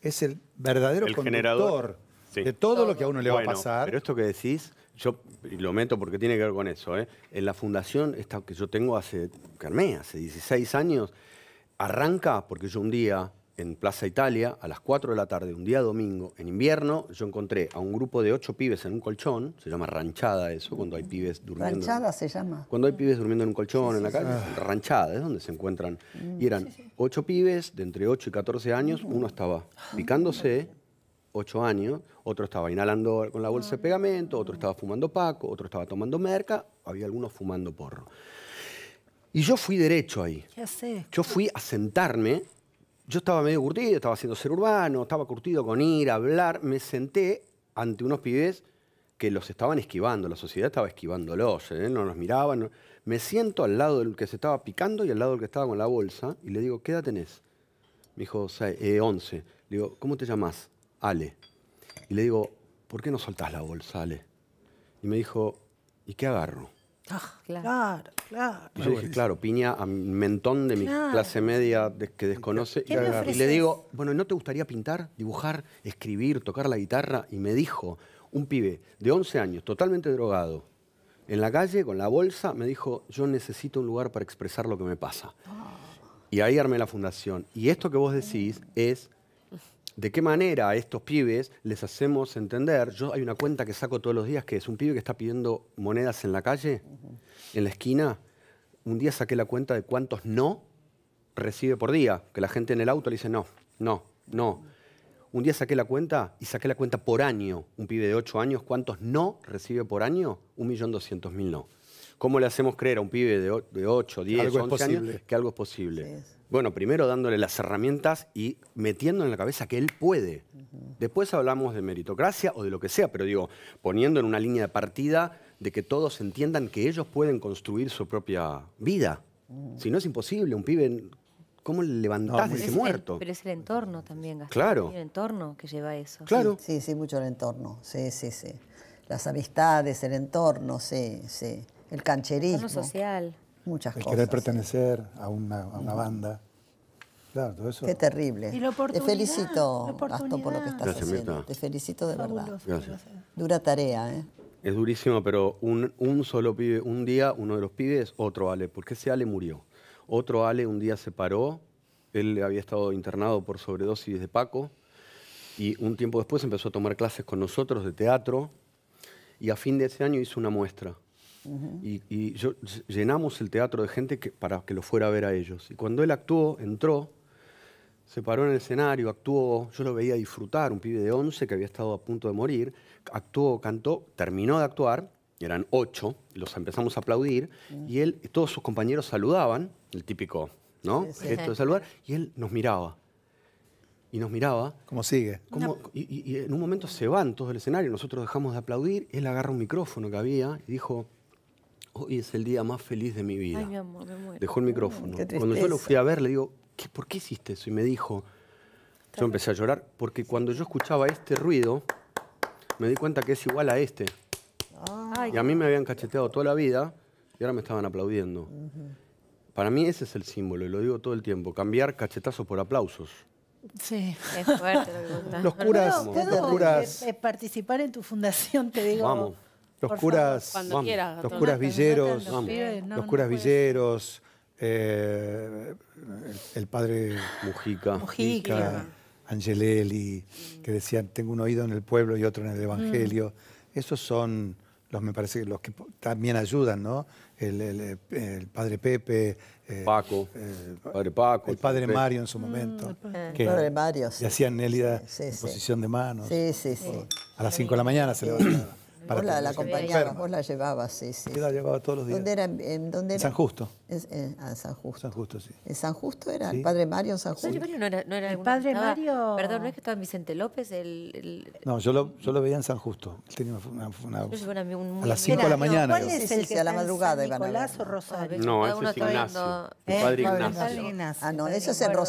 es el verdadero conductor de todo lo que a uno le va a pasar. Pero esto que decís, yo lo meto porque tiene que ver con eso. ¿eh? En la fundación esta que yo tengo hace, Carmé, hace 16 años, arranca porque yo un día en Plaza Italia a las 4 de la tarde, un día domingo, en invierno, yo encontré a un grupo de 8 pibes en un colchón, se llama ranchada eso, cuando hay pibes durmiendo. Ranchada se llama. Cuando hay pibes durmiendo en un colchón, en la calle, ranchada, es donde se encuentran. Mm. y eran 8 pibes de entre 8 y 14 años, uno estaba picándose, 8 años, otro estaba inhalando con la bolsa de ah. pegamento, otro estaba fumando paco, otro estaba tomando merca, había algunos fumando porro. Y yo fui derecho ahí. ¿Qué haces? Yo fui a sentarme yo estaba medio curtido, estaba haciendo ser urbano, estaba curtido con ir, hablar. Me senté ante unos pibes que los estaban esquivando, la sociedad estaba esquivándolos, ¿eh? no nos miraban. Me siento al lado del que se estaba picando y al lado del que estaba con la bolsa y le digo, ¿qué edad tenés? Me dijo, 11. Eh, le digo, ¿cómo te llamas? Ale. Y le digo, ¿por qué no soltás la bolsa, Ale? Y me dijo, ¿y qué agarro? Ah, claro, claro. Yo claro, piña a mentón de mi clase media que desconoce. y le digo, bueno, ¿no te gustaría pintar, dibujar, escribir, tocar la guitarra? Y me dijo, un pibe de 11 años, totalmente drogado, en la calle con la bolsa, me dijo, yo necesito un lugar para expresar lo que me pasa. Y ahí armé la fundación. Y esto que vos decís es de qué manera a estos pibes les hacemos entender. Yo hay una cuenta que saco todos los días que es un pibe que está pidiendo monedas en la calle en la esquina, un día saqué la cuenta de cuántos no recibe por día, que la gente en el auto le dice no, no, no. Un día saqué la cuenta y saqué la cuenta por año. Un pibe de 8 años, ¿cuántos no recibe por año? 1.200.000 no. ¿Cómo le hacemos creer a un pibe de, 8, 10, 11 años que algo es posible? Bueno, primero dándole las herramientas y metiendo en la cabeza que él puede. Después hablamos de meritocracia o de lo que sea, pero digo, poniendo en una línea de partida de que todos entiendan que ellos pueden construir su propia vida. Mm. Si no es imposible, un pibe, ¿cómo le levantás ese muerto? pero es el entorno también, Gastón. Claro. El entorno que lleva eso. Claro. Sí, sí, mucho el entorno. Sí, sí, sí. Las amistades, el entorno, sí, sí. El cancherismo. social. Muchas cosas. querer pertenecer a una, banda. Claro, eso. Qué terrible. Te felicito, por lo que estás haciendo. Te felicito de verdad. Dura tarea, ¿eh? Es durísimo, pero un, un, solo pibe, un día uno de los pibes, otro Ale, porque ese Ale murió. Otro Ale un día se paró, él había estado internado por sobredosis de Paco y un tiempo después empezó a tomar clases con nosotros de teatro y a fin de ese año hizo una muestra y, yo, llenamos el teatro de gente para que lo fuera a ver a ellos. Y cuando él actuó, entró, se paró en el escenario, actuó, yo lo veía disfrutar, un pibe de 11 que había estado a punto de morir, actuó, cantó, terminó de actuar, eran ocho, los empezamos a aplaudir, y él, todos sus compañeros saludaban, el típico, ¿no? Gesto de saludar, y él nos miraba. Y nos miraba. ¿Cómo sigue? Como, y, y, en un momento se van todos del escenario, nosotros dejamos de aplaudir, él agarra un micrófono que había y dijo, hoy es el día más feliz de mi vida. Ay, mi amor, me muero. Dejó el micrófono. cuando yo lo fui a ver, le digo, ¿por qué hiciste eso? Y me dijo, yo empecé a llorar, porque cuando yo escuchaba este ruido, me di cuenta que es igual a este. Ah. y a mí me habían cacheteado toda la vida y ahora me estaban aplaudiendo. Para mí ese es el símbolo, y lo digo todo el tiempo, cambiar cachetazos por aplausos. Sí. Es fuerte lo que Los curas, los curas... es eh, eh, participar en tu fundación, te digo. Vamos. Los curas, los, curas villeros, los curas villeros, eh, el padre Mujica, Mujica, Angelelli, mm. que decían, tengo un oído en el pueblo y otro en el mm. Evangelio. Esos son los, me parece, los que también ayudan, ¿no? El, eh, padre Pepe, eh, Paco, padre Paco, el padre Mario en su mm, momento. que, padre Y hacían Nélida posición de manos. A las 5 de la mañana se levantaba. Vos la, la acompañabas, vos la llevabas, sí, sí. Yo la llevaba todos los días. ¿Dónde era? En, dónde era? San Justo. Es, en, eh, ah, San Justo. San Justo, sí. ¿En San Justo era? Sí. ¿El padre Mario en San Justo? El padre Mario no era... No era el alguna, padre estaba, Mario... Perdón, ¿no es que estaba Vicente López? El, el... No, yo lo, yo lo veía en San Justo. Él tenía una... una, una un, a las 5 de la mañana. ¿Cuál es el que a la madrugada iban Nicolás o Rosario? No, ese es Ignacio. El padre Ignacio. Ah, no, ese es el Rosario.